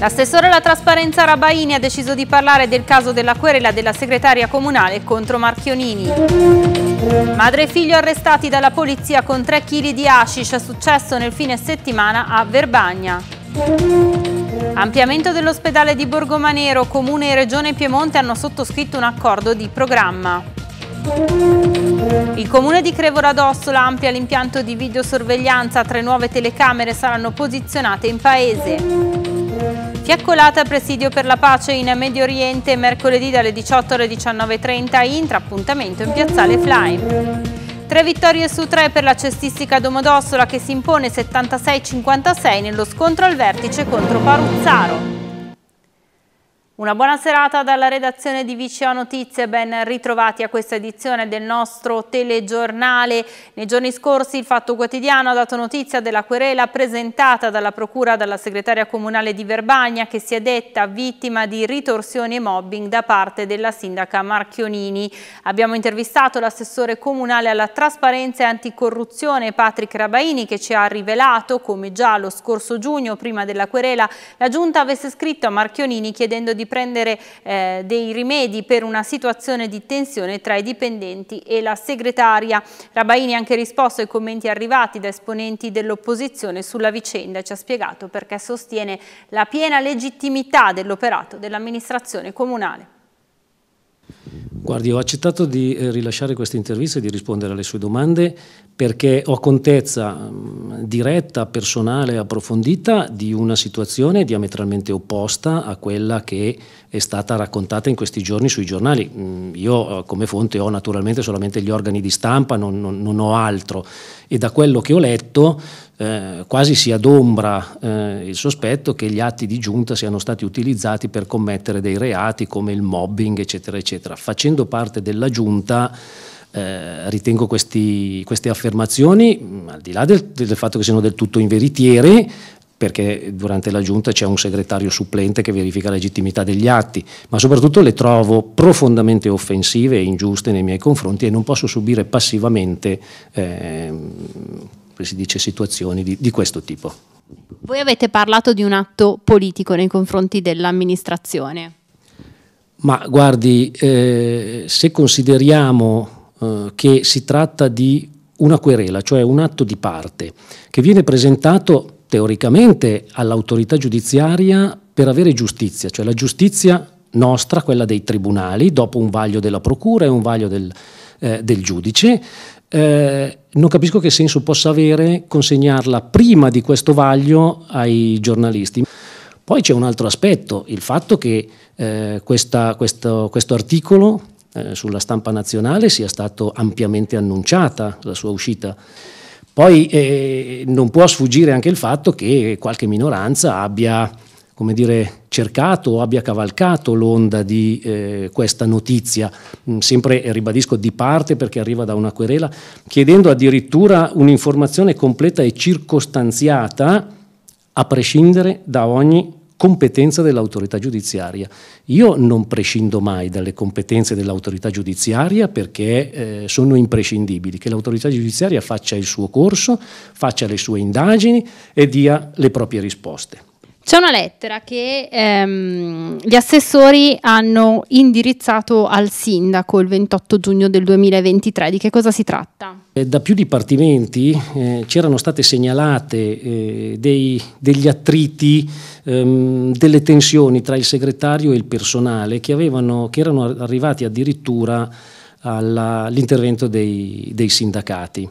L'assessore alla trasparenza Rabaini ha deciso di parlare del caso della querela della segretaria comunale contro Marchionini. Madre e figlio arrestati dalla polizia con 3 kg di hashish, successo nel fine settimana a Verbagna. Ampliamento dell'ospedale di Borgomanero, Comune e Regione Piemonte hanno sottoscritto un accordo di programma. Il comune di Crevola d'Ossola amplia l'impianto di videosorveglianza, tre nuove telecamere saranno posizionate in paese. Fiaccolata a presidio per la pace in Medio Oriente mercoledì dalle 18 alle 19.30 Intra, appuntamento in piazzale Fly. Tre vittorie su tre per la cestistica Domodossola che si impone 76-56 nello scontro al vertice contro Paruzzaro. Una buona serata dalla redazione di Vicea Notizie, ben ritrovati a questa edizione del nostro telegiornale. Nei giorni scorsi il Fatto Quotidiano ha dato notizia della querela presentata dalla Procura dalla segretaria comunale di Verbagna che si è detta vittima di ritorsioni e mobbing da parte della sindaca Marchionini. Abbiamo intervistato l'assessore comunale alla trasparenza e anticorruzione Patrick Rabaini che ci ha rivelato come già lo scorso giugno, prima della querela, la Giunta avesse scritto a Marchionini chiedendo di prendere eh, dei rimedi per una situazione di tensione tra i dipendenti e la segretaria. Rabaini ha anche risposto ai commenti arrivati da esponenti dell'opposizione sulla vicenda e ci ha spiegato perché sostiene la piena legittimità dell'operato dell'amministrazione comunale. Guardi, ho accettato di eh, rilasciare questa intervista e di rispondere alle sue domande perché ho contezza mm, diretta, personale, e approfondita di una situazione diametralmente opposta a quella che è stata raccontata in questi giorni sui giornali. Mm, io eh, come fonte ho naturalmente solamente gli organi di stampa, non, non, non ho altro e da quello che ho letto eh, quasi si adombra eh, il sospetto che gli atti di giunta siano stati utilizzati per commettere dei reati come il mobbing, eccetera, eccetera. Facendo parte della giunta eh, ritengo questi, queste affermazioni, mm, al di là del, del fatto che siano del tutto inveritiere, perché durante la giunta c'è un segretario supplente che verifica la legittimità degli atti, ma soprattutto le trovo profondamente offensive e ingiuste nei miei confronti e non posso subire passivamente eh, si dice, situazioni di, di questo tipo. Voi avete parlato di un atto politico nei confronti dell'amministrazione. Ma guardi, eh, se consideriamo eh, che si tratta di una querela, cioè un atto di parte, che viene presentato teoricamente all'autorità giudiziaria per avere giustizia, cioè la giustizia nostra, quella dei tribunali, dopo un vaglio della procura e un vaglio del, eh, del giudice, eh, non capisco che senso possa avere consegnarla prima di questo vaglio ai giornalisti. Poi c'è un altro aspetto, il fatto che eh, questa, questo, questo, articolo eh, sulla stampa nazionale sia stato ampiamente annunciata la sua uscita. Poi eh, non può sfuggire anche il fatto che qualche minoranza abbia come dire, cercato o abbia cavalcato l'onda di eh, questa notizia, mm, sempre ribadisco di parte perché arriva da una querela, chiedendo addirittura un'informazione completa e circostanziata a prescindere da ogni competenza dell'autorità giudiziaria. Io non prescindo mai dalle competenze dell'autorità giudiziaria perché eh, sono imprescindibili, che l'autorità giudiziaria faccia il suo corso, faccia le sue indagini e dia le proprie risposte. C'è una lettera che ehm, gli assessori hanno indirizzato al sindaco il 28 giugno del 2023. Di che cosa si tratta? Eh, da più dipartimenti eh, c'erano state segnalate eh, dei, degli attriti, ehm, delle tensioni tra il segretario e il personale che, avevano, che erano arrivati addirittura all'intervento dei, dei sindacati.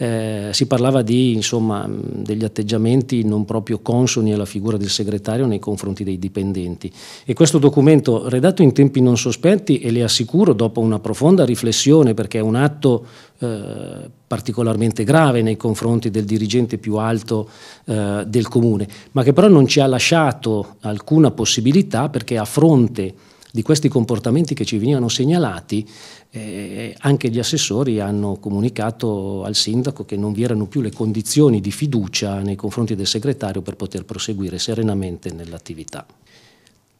Eh, si parlava di, insomma, mm, degli atteggiamenti non proprio consoni alla figura del segretario nei confronti dei dipendenti. E questo documento, redatto in tempi non sospetti, e le assicuro dopo una profonda riflessione, perché è un atto eh, particolarmente grave nei confronti del dirigente più alto eh, del comune, ma che però non ci ha lasciato alcuna possibilità perché a fronte di questi comportamenti che ci venivano segnalati, eh, anche gli assessori hanno comunicato al sindaco che non vi erano più le condizioni di fiducia nei confronti del segretario per poter proseguire serenamente nell'attività.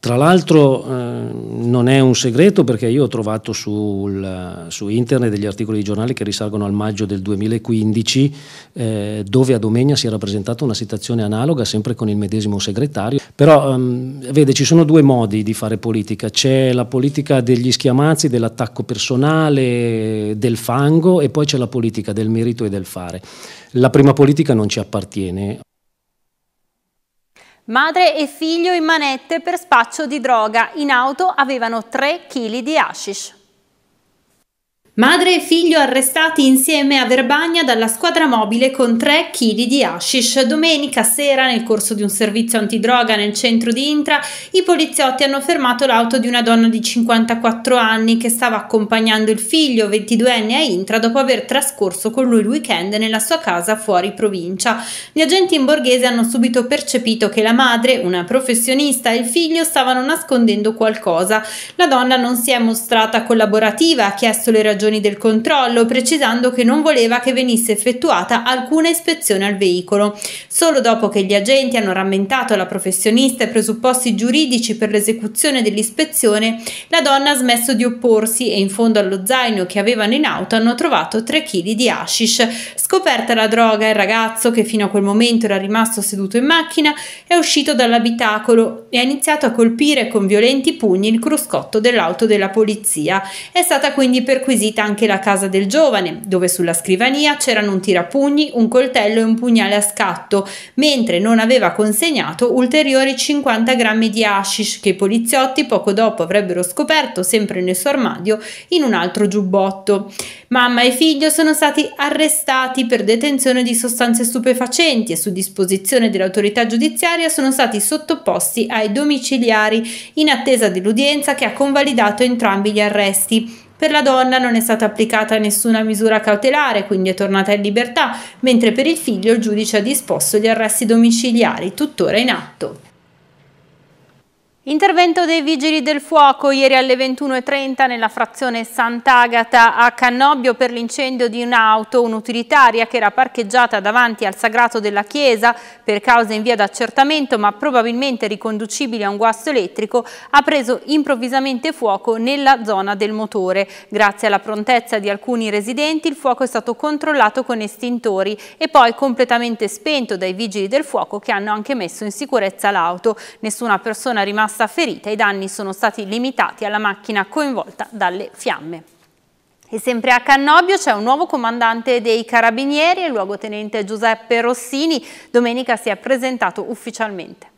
Tra l'altro eh, non è un segreto perché io ho trovato sul, su internet degli articoli di giornale che risalgono al maggio del 2015 eh, dove a Domegna si era presentata una situazione analoga sempre con il medesimo segretario. Però ehm, vede ci sono due modi di fare politica, c'è la politica degli schiamazzi, dell'attacco personale, del fango e poi c'è la politica del merito e del fare. La prima politica non ci appartiene. Madre e figlio in manette per spaccio di droga, in auto avevano 3 kg di hashish. Madre e figlio arrestati insieme a Verbagna dalla squadra mobile con 3 kg di hashish. Domenica sera, nel corso di un servizio antidroga nel centro di Intra, i poliziotti hanno fermato l'auto di una donna di 54 anni che stava accompagnando il figlio, 22enne, a Intra dopo aver trascorso con lui il weekend nella sua casa fuori provincia. Gli agenti in borghese hanno subito percepito che la madre, una professionista, e il figlio stavano nascondendo qualcosa. La donna non si è mostrata collaborativa, ha chiesto le ragioni ragioni del controllo, precisando che non voleva che venisse effettuata alcuna ispezione al veicolo. Solo dopo che gli agenti hanno rammentato alla professionista i presupposti giuridici per l'esecuzione dell'ispezione, la donna ha smesso di opporsi e in fondo allo zaino che avevano in auto hanno trovato 3 kg di hashish. Scoperta la droga, il ragazzo, che fino a quel momento era rimasto seduto in macchina, è uscito dall'abitacolo e ha iniziato a colpire con violenti pugni il cruscotto dell'auto della polizia. È stata quindi perquisita vista anche la casa del giovane, dove sulla scrivania c'erano un tirapugni, un coltello e un pugnale a scatto, mentre non aveva consegnato ulteriori 50 grammi di hashish che i poliziotti poco dopo avrebbero scoperto sempre nel suo armadio in un altro giubbotto. Mamma e figlio sono stati arrestati per detenzione di sostanze stupefacenti e su disposizione dell'autorità giudiziaria sono stati sottoposti ai domiciliari in attesa dell'udienza che ha convalidato entrambi gli arresti. Per la donna non è stata applicata nessuna misura cautelare, quindi è tornata in libertà, mentre per il figlio il giudice ha disposto gli arresti domiciliari, tuttora in atto. Intervento dei Vigili del Fuoco ieri alle 21.30 nella frazione Sant'Agata a Cannobbio per l'incendio di un'auto, un'utilitaria che era parcheggiata davanti al sagrato della chiesa per cause in via d'accertamento ma probabilmente riconducibile a un guasto elettrico, ha preso improvvisamente fuoco nella zona del motore. Grazie alla prontezza di alcuni residenti il fuoco è stato controllato con estintori e poi completamente spento dai Vigili del Fuoco che hanno anche messo in sicurezza l'auto. Nessuna persona rimasta rimasta ferita. I danni sono stati limitati alla macchina coinvolta dalle fiamme. E sempre a Cannobio c'è un nuovo comandante dei carabinieri, il luogotenente Giuseppe Rossini. Domenica si è presentato ufficialmente.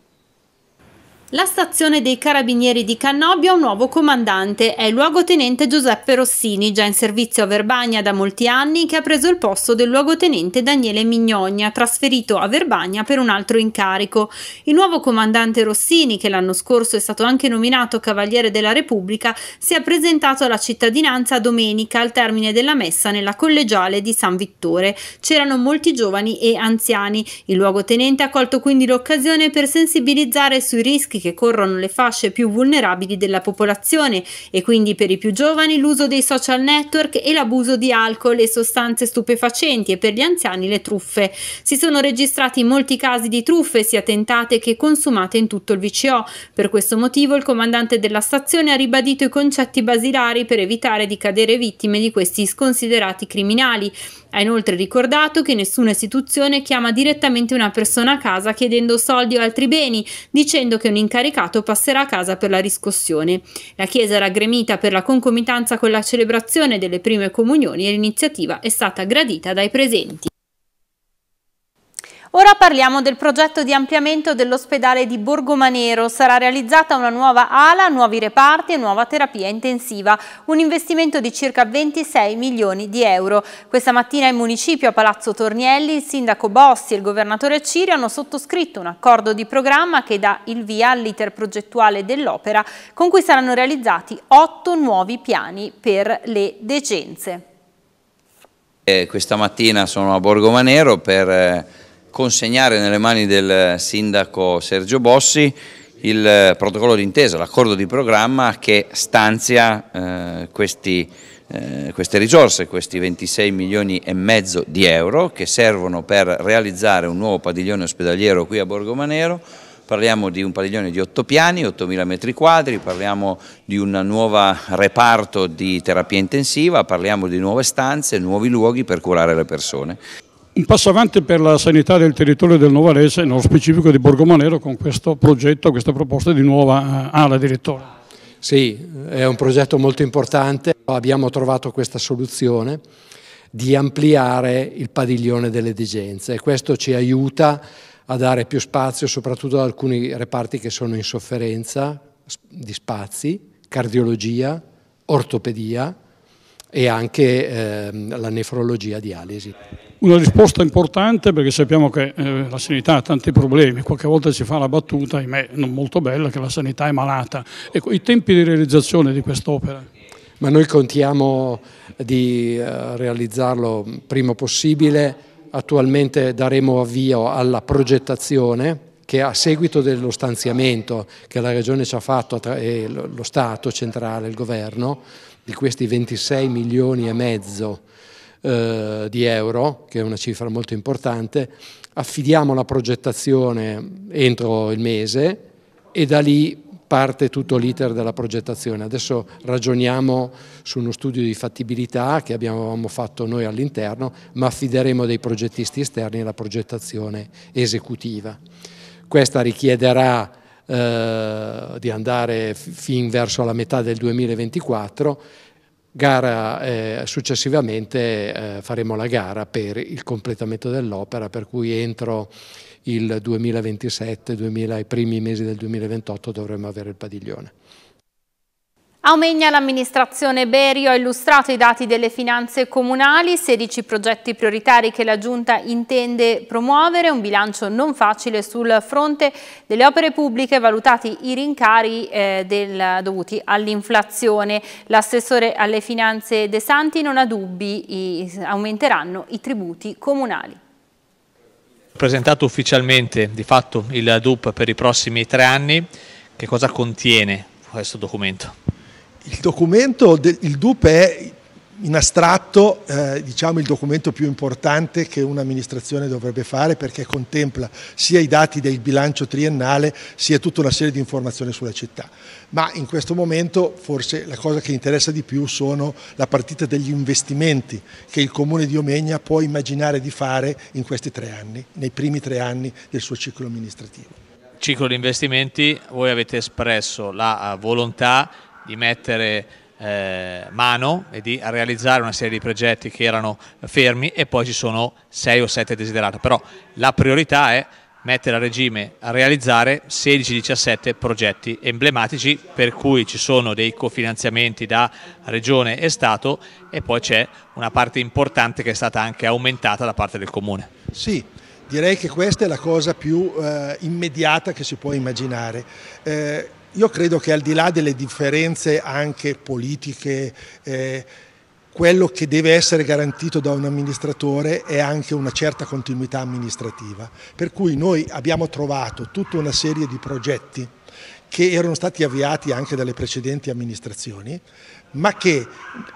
La stazione dei Carabinieri di Cannobio ha un nuovo comandante, è il luogotenente Giuseppe Rossini, già in servizio a Verbagna da molti anni, che ha preso il posto del luogotenente Daniele Mignogna, trasferito a Verbagna per un altro incarico. Il nuovo comandante Rossini, che l'anno scorso è stato anche nominato Cavaliere della Repubblica, si è presentato alla cittadinanza domenica al termine della messa nella collegiale di San Vittore. C'erano molti giovani e anziani. Il luogotenente ha colto quindi l'occasione per sensibilizzare sui rischi che corrono le fasce più vulnerabili della popolazione e quindi per i più giovani l'uso dei social network e l'abuso di alcol e sostanze stupefacenti e per gli anziani le truffe. Si sono registrati molti casi di truffe sia tentate che consumate in tutto il VCO. Per questo motivo il comandante della stazione ha ribadito i concetti basilari per evitare di cadere vittime di questi sconsiderati criminali ha inoltre ricordato che nessuna istituzione chiama direttamente una persona a casa chiedendo soldi o altri beni, dicendo che un incaricato passerà a casa per la riscossione. La Chiesa era gremita per la concomitanza con la celebrazione delle prime comunioni e l'iniziativa è stata gradita dai presenti. Ora parliamo del progetto di ampliamento dell'ospedale di Borgomanero. Sarà realizzata una nuova ala, nuovi reparti e nuova terapia intensiva. Un investimento di circa 26 milioni di euro. Questa mattina in municipio a Palazzo Tornielli il sindaco Bossi e il governatore Cirio hanno sottoscritto un accordo di programma che dà il via all'iter progettuale dell'opera con cui saranno realizzati otto nuovi piani per le decenze. Eh, questa mattina sono a Borgomanero per... Eh consegnare nelle mani del sindaco Sergio Bossi il eh, protocollo d'intesa, l'accordo di programma che stanzia eh, questi, eh, queste risorse, questi 26 milioni e mezzo di euro che servono per realizzare un nuovo padiglione ospedaliero qui a Borgomanero, parliamo di un padiglione di 8 piani, 8.000 metri quadri, parliamo di un nuovo reparto di terapia intensiva, parliamo di nuove stanze, nuovi luoghi per curare le persone un passo avanti per la sanità del territorio del Novarese, nello specifico di Borgomanero, con questo progetto, questa proposta di nuova eh, ala direttore. Sì, è un progetto molto importante, abbiamo trovato questa soluzione di ampliare il padiglione delle degenze e questo ci aiuta a dare più spazio soprattutto ad alcuni reparti che sono in sofferenza di spazi, cardiologia, ortopedia e anche eh, la nefrologia dialisi. Una risposta importante perché sappiamo che eh, la sanità ha tanti problemi, qualche volta si fa la battuta, ahimè non molto bella, che la sanità è malata. Ecco, i tempi di realizzazione di quest'opera? Ma noi contiamo di eh, realizzarlo prima possibile, attualmente daremo avvio alla progettazione che a seguito dello stanziamento che la Regione ci ha fatto e lo Stato centrale, il Governo, di questi 26 milioni e mezzo eh, di euro, che è una cifra molto importante, affidiamo la progettazione entro il mese e da lì parte tutto l'iter della progettazione. Adesso ragioniamo su uno studio di fattibilità che abbiamo fatto noi all'interno, ma affideremo dei progettisti esterni alla progettazione esecutiva. Questa richiederà eh, di andare fin verso la metà del 2024 Gara, eh, successivamente eh, faremo la gara per il completamento dell'opera, per cui entro il 2027, 2000, i primi mesi del 2028 dovremo avere il padiglione. Aumegna l'amministrazione Berio ha illustrato i dati delle finanze comunali, 16 progetti prioritari che la Giunta intende promuovere, un bilancio non facile sul fronte delle opere pubbliche, valutati i rincari eh, del, dovuti all'inflazione. L'assessore alle finanze De Santi non ha dubbi, i, aumenteranno i tributi comunali presentato ufficialmente di fatto il DUP per i prossimi tre anni. Che cosa contiene questo documento? il documento, del, il DUP è in astratto eh, diciamo il documento più importante che un'amministrazione dovrebbe fare perché contempla sia i dati del bilancio triennale sia tutta una serie di informazioni sulla città. Ma in questo momento forse la cosa che interessa di più sono la partita degli investimenti che il comune di Omegna può immaginare di fare in questi tre anni, nei primi tre anni del suo ciclo amministrativo. Ciclo di investimenti, voi avete espresso la eh, volontà di mettere eh, mano e di realizzare una serie di progetti che erano fermi e poi ci sono 6 o 7 desiderati, però la priorità è mettere a regime, a realizzare 16-17 progetti emblematici per cui ci sono dei cofinanziamenti da Regione e Stato e poi c'è una parte importante che è stata anche aumentata da parte del Comune. Sì. Direi che questa è la cosa più eh, immediata che si può immaginare. Eh, io credo che al di là delle differenze anche politiche, eh, quello che deve essere garantito da un amministratore è anche una certa continuità amministrativa. Per cui noi abbiamo trovato tutta una serie di progetti che erano stati avviati anche dalle precedenti amministrazioni, ma che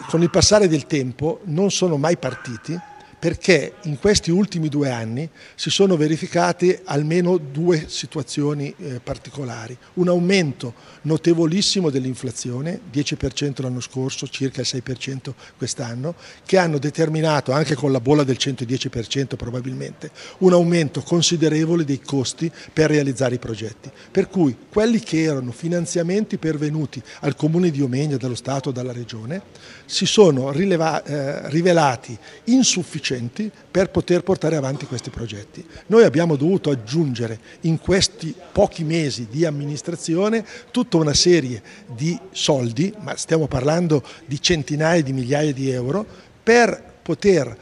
con il passare del tempo non sono mai partiti perché in questi ultimi due anni si sono verificate almeno due situazioni eh, particolari. Un aumento notevolissimo dell'inflazione, 10% l'anno scorso, circa il 6% quest'anno, che hanno determinato, anche con la bolla del 110% probabilmente, un aumento considerevole dei costi per realizzare i progetti. Per cui quelli che erano finanziamenti pervenuti al Comune di Omegna, dallo Stato, dalla Regione, si sono rileva, eh, rivelati insufficienti sufficienti per poter portare avanti questi progetti. Noi abbiamo dovuto aggiungere in questi pochi mesi di amministrazione tutta una serie di soldi, ma stiamo parlando di centinaia di migliaia di euro, per poter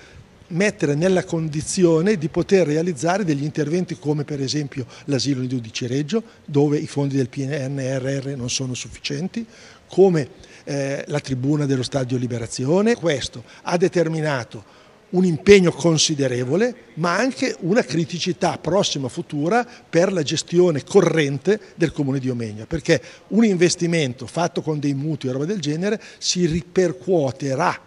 mettere nella condizione di poter realizzare degli interventi come per esempio l'asilo di Udicereggio dove i fondi del PNRR non sono sufficienti, come eh, la tribuna dello Stadio Liberazione. Questo ha determinato un impegno considerevole, ma anche una criticità prossima futura per la gestione corrente del Comune di Omegna, perché un investimento fatto con dei mutui e roba del genere si ripercuoterà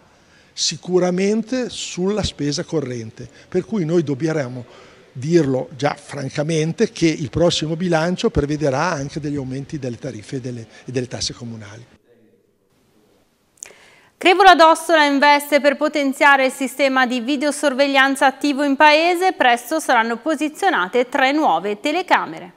sicuramente sulla spesa corrente, per cui noi dobbiamo dirlo già francamente che il prossimo bilancio prevederà anche degli aumenti delle tariffe e delle, e delle tasse comunali. Crevola d'Ossola investe per potenziare il sistema di videosorveglianza attivo in paese, presto saranno posizionate tre nuove telecamere.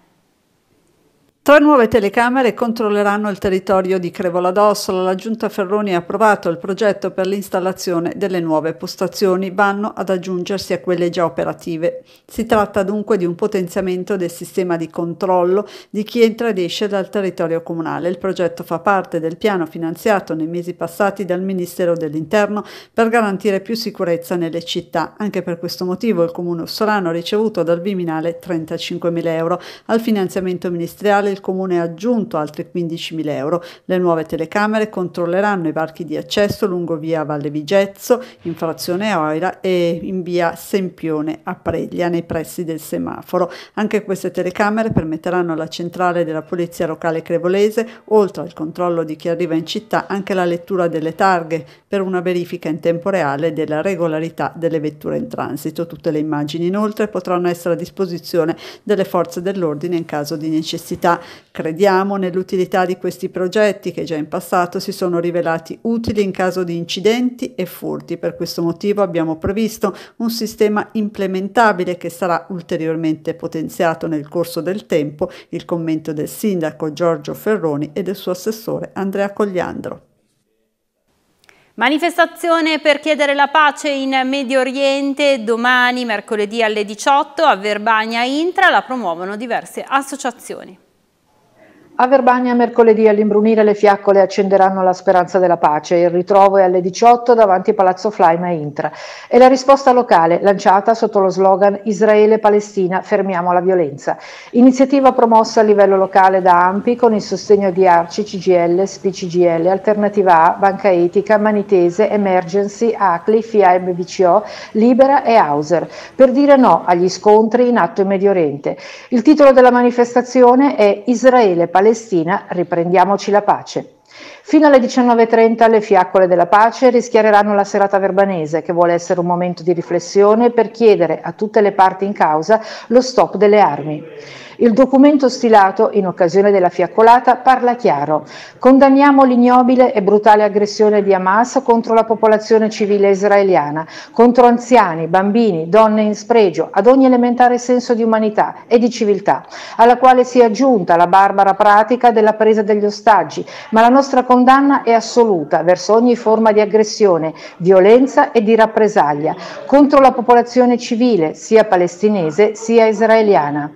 Tre nuove telecamere controlleranno il territorio di Crevola d'Ossola. La Giunta Ferroni ha approvato il progetto per l'installazione delle nuove postazioni, vanno ad aggiungersi a quelle già operative. Si tratta dunque di un potenziamento del sistema di controllo di chi entra ed esce dal territorio comunale. Il progetto fa parte del piano finanziato nei mesi passati dal Ministero dell'Interno per garantire più sicurezza nelle città. Anche per questo motivo il Comune Ossolano ha ricevuto dal Viminale 35.000 euro. Al finanziamento ministeriale il il Comune ha aggiunto altri 15.000 euro. Le nuove telecamere controlleranno i varchi di accesso lungo via Valle Vigezzo, in frazione Oira e in via Sempione a Preglia, nei pressi del semaforo. Anche queste telecamere permetteranno alla centrale della Polizia Locale Crevolese, oltre al controllo di chi arriva in città, anche la lettura delle targhe per una verifica in tempo reale della regolarità delle vetture in transito. Tutte le immagini inoltre potranno essere a disposizione delle forze dell'ordine in caso di necessità. Crediamo nell'utilità di questi progetti che già in passato si sono rivelati utili in caso di incidenti e furti. Per questo motivo abbiamo previsto un sistema implementabile che sarà ulteriormente potenziato nel corso del tempo. Il commento del sindaco Giorgio Ferroni e del suo assessore Andrea Cogliandro. Manifestazione per chiedere la pace in Medio Oriente domani mercoledì alle 18 a Verbania Intra la promuovono diverse associazioni. A Verbania mercoledì all'imbrunire le fiaccole accenderanno la speranza della pace. Il ritrovo è alle 18 davanti Palazzo Flaima e Intra. È la risposta locale lanciata sotto lo slogan Israele-Palestina, fermiamo la violenza. Iniziativa promossa a livello locale da AMPI con il sostegno di ARCI, CGL, SPCGL, Alternativa A, Banca Etica, Manitese, Emergency, ACLI, FIA MBCO, Libera e Hauser. Per dire no agli scontri in atto in Medio Oriente. Il titolo della manifestazione è Israele-Palestina Palestina, riprendiamoci la pace. Fino alle 19.30 le fiaccole della pace rischiareranno la serata verbanese, che vuole essere un momento di riflessione per chiedere a tutte le parti in causa lo stop delle armi. Il documento stilato in occasione della fiaccolata parla chiaro. Condanniamo l'ignobile e brutale aggressione di Hamas contro la popolazione civile israeliana, contro anziani, bambini, donne in spregio, ad ogni elementare senso di umanità e di civiltà, alla quale si è aggiunta la barbara pratica della presa degli ostaggi, ma la nostra condanna è assoluta verso ogni forma di aggressione, violenza e di rappresaglia contro la popolazione civile, sia palestinese sia israeliana.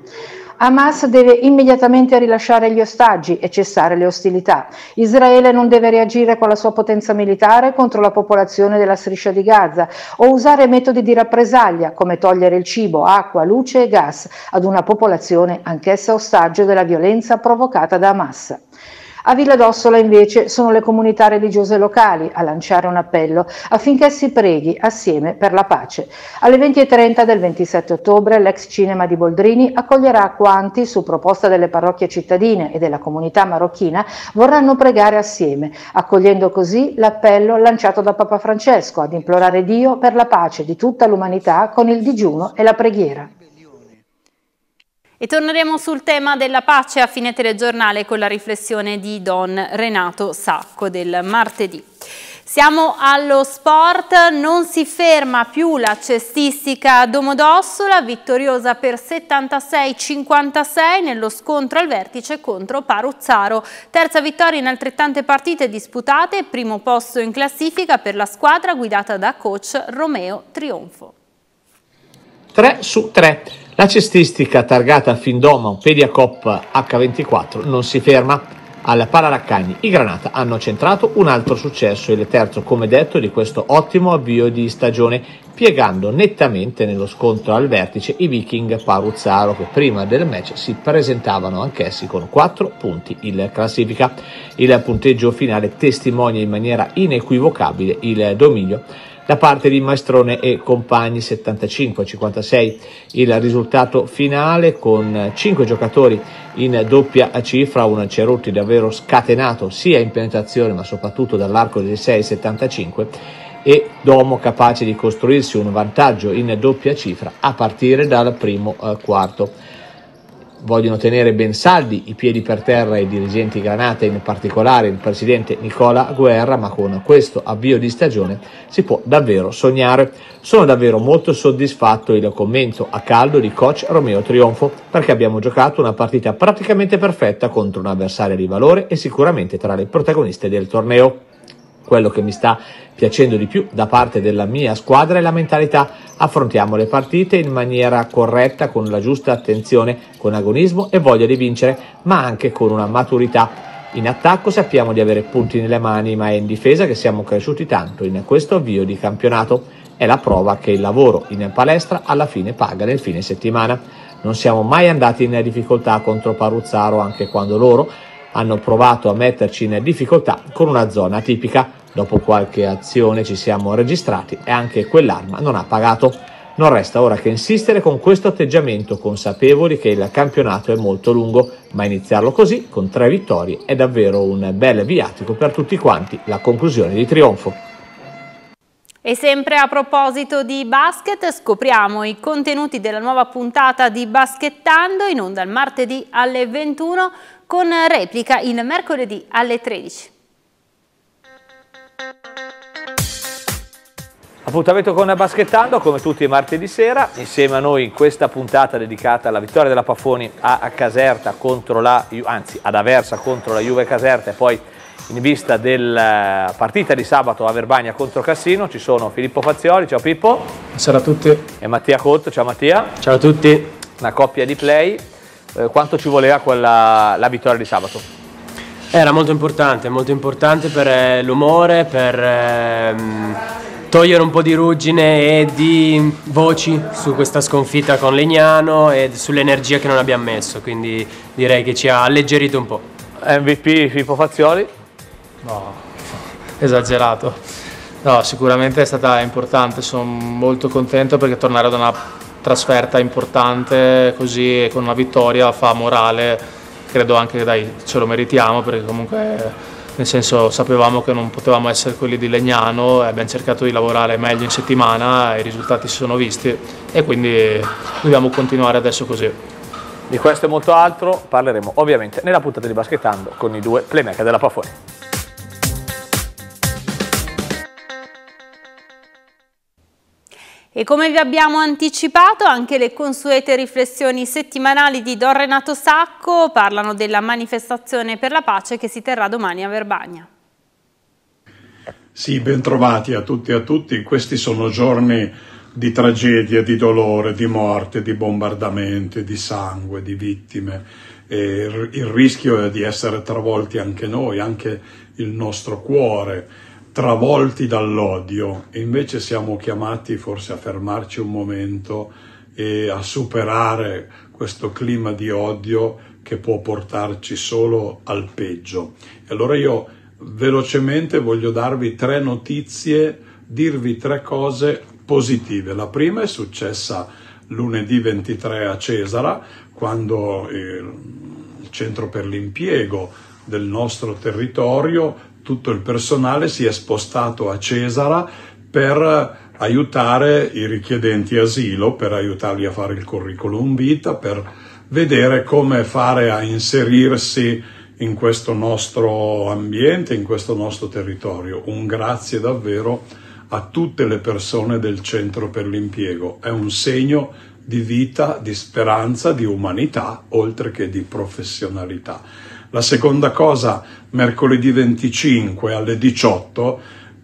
Hamas deve immediatamente rilasciare gli ostaggi e cessare le ostilità. Israele non deve reagire con la sua potenza militare contro la popolazione della striscia di Gaza o usare metodi di rappresaglia come togliere il cibo, acqua, luce e gas ad una popolazione anch'essa ostaggio della violenza provocata da Hamas. A Villa d'Ossola invece sono le comunità religiose locali a lanciare un appello affinché si preghi assieme per la pace. Alle 20.30 del 27 ottobre l'ex cinema di Boldrini accoglierà quanti, su proposta delle parrocchie cittadine e della comunità marocchina, vorranno pregare assieme, accogliendo così l'appello lanciato da Papa Francesco ad implorare Dio per la pace di tutta l'umanità con il digiuno e la preghiera. E torneremo sul tema della pace a fine telegiornale con la riflessione di Don Renato Sacco del martedì. Siamo allo sport, non si ferma più la cestistica Domodossola, vittoriosa per 76-56 nello scontro al vertice contro Paruzzaro. Terza vittoria in altrettante partite disputate, primo posto in classifica per la squadra guidata da coach Romeo Trionfo. 3 su 3. La cestistica targata Findoma Pediacop H24 non si ferma. Al Pararaccagni i Granata hanno centrato un altro successo, il terzo come detto di questo ottimo avvio di stagione, piegando nettamente nello scontro al vertice i Viking Paruzzaro che prima del match si presentavano anch'essi con 4 punti in classifica. Il punteggio finale testimonia in maniera inequivocabile il dominio da parte di Maestrone e compagni 75-56 il risultato finale con 5 giocatori in doppia cifra un Cerutti davvero scatenato sia in penetrazione ma soprattutto dall'arco dei 6-75 e Domo capace di costruirsi un vantaggio in doppia cifra a partire dal primo eh, quarto vogliono tenere ben saldi i piedi per terra i dirigenti Granata, in particolare il presidente Nicola Guerra, ma con questo avvio di stagione si può davvero sognare. Sono davvero molto soddisfatto il commento a caldo di coach Romeo Trionfo perché abbiamo giocato una partita praticamente perfetta contro un avversario di valore e sicuramente tra le protagoniste del torneo. Quello che mi sta piacendo di più da parte della mia squadra è la mentalità Affrontiamo le partite in maniera corretta, con la giusta attenzione, con agonismo e voglia di vincere, ma anche con una maturità. In attacco sappiamo di avere punti nelle mani, ma è in difesa che siamo cresciuti tanto in questo avvio di campionato. È la prova che il lavoro in palestra alla fine paga nel fine settimana. Non siamo mai andati in difficoltà contro Paruzzaro anche quando loro hanno provato a metterci in difficoltà con una zona tipica Dopo qualche azione ci siamo registrati e anche quell'arma non ha pagato. Non resta ora che insistere con questo atteggiamento, consapevoli che il campionato è molto lungo, ma iniziarlo così, con tre vittorie, è davvero un bel viatico per tutti quanti, la conclusione di trionfo. E sempre a proposito di basket, scopriamo i contenuti della nuova puntata di Baschettando in onda il martedì alle 21 con replica il mercoledì alle 13. Appuntamento con Baschettando come tutti i martedì sera, insieme a noi in questa puntata dedicata alla vittoria della Paffoni a Caserta contro la, anzi ad Aversa contro la Juve Caserta e poi in vista della eh, partita di sabato a Verbagna contro Cassino ci sono Filippo Fazzioli, ciao Pippo. Buonasera a tutti. E Mattia Colto, ciao Mattia. Ciao a tutti. Una coppia di play, eh, quanto ci voleva quella, la vittoria di sabato? Era molto importante, molto importante per eh, l'umore, per ehm, togliere un po' di ruggine e di voci su questa sconfitta con Legnano e sull'energia che non abbiamo messo, quindi direi che ci ha alleggerito un po'. MVP Filippo Fazzioli? No, esagerato. No, sicuramente è stata importante, sono molto contento perché tornare ad una trasferta importante così e con una vittoria fa morale credo anche che dai, ce lo meritiamo perché comunque nel senso sapevamo che non potevamo essere quelli di Legnano e abbiamo cercato di lavorare meglio in settimana, i risultati si sono visti e quindi dobbiamo continuare adesso così. Di questo e molto altro parleremo ovviamente nella puntata di Baschettando con i due playmaker della Pafone. E come vi abbiamo anticipato, anche le consuete riflessioni settimanali di Don Renato Sacco parlano della manifestazione per la pace che si terrà domani a Verbagna. Sì, bentrovati a tutti e a tutti. Questi sono giorni di tragedia, di dolore, di morte, di bombardamenti, di sangue, di vittime. E il rischio è di essere travolti anche noi, anche il nostro cuore travolti dall'odio e invece siamo chiamati forse a fermarci un momento e a superare questo clima di odio che può portarci solo al peggio. E allora io velocemente voglio darvi tre notizie, dirvi tre cose positive. La prima è successa lunedì 23 a Cesara, quando eh, il Centro per l'impiego del nostro territorio tutto il personale si è spostato a Cesara per aiutare i richiedenti asilo, per aiutarli a fare il curriculum vita, per vedere come fare a inserirsi in questo nostro ambiente, in questo nostro territorio. Un grazie davvero a tutte le persone del Centro per l'Impiego. È un segno di vita, di speranza, di umanità, oltre che di professionalità. La seconda cosa, mercoledì 25 alle 18,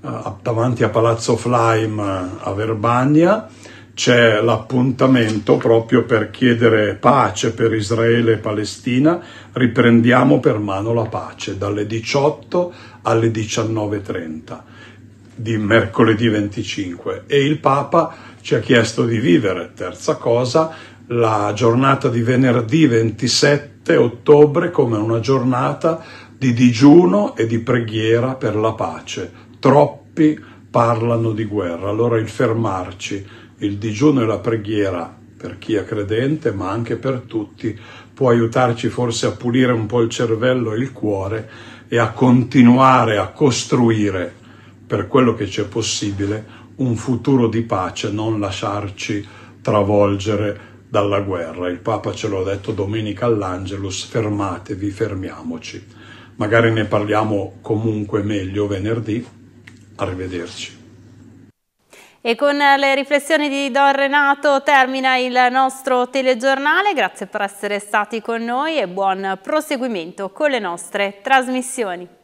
eh, davanti a Palazzo Flaim eh, a Verbagna, c'è l'appuntamento proprio per chiedere pace per Israele e Palestina. Riprendiamo per mano la pace dalle 18 alle 19.30 di mercoledì 25 e il Papa ci ha chiesto di vivere, terza cosa, la giornata di venerdì 27 7 ottobre come una giornata di digiuno e di preghiera per la pace. Troppi parlano di guerra, allora il fermarci, il digiuno e la preghiera per chi è credente, ma anche per tutti, può aiutarci forse a pulire un po' il cervello e il cuore e a continuare a costruire, per quello che c'è possibile, un futuro di pace, non lasciarci travolgere dalla guerra. Il Papa ce l'ha detto domenica all'Angelus, fermatevi, fermiamoci. Magari ne parliamo comunque meglio venerdì. Arrivederci. E con le riflessioni di Don Renato termina il nostro telegiornale. Grazie per essere stati con noi e buon proseguimento con le nostre trasmissioni.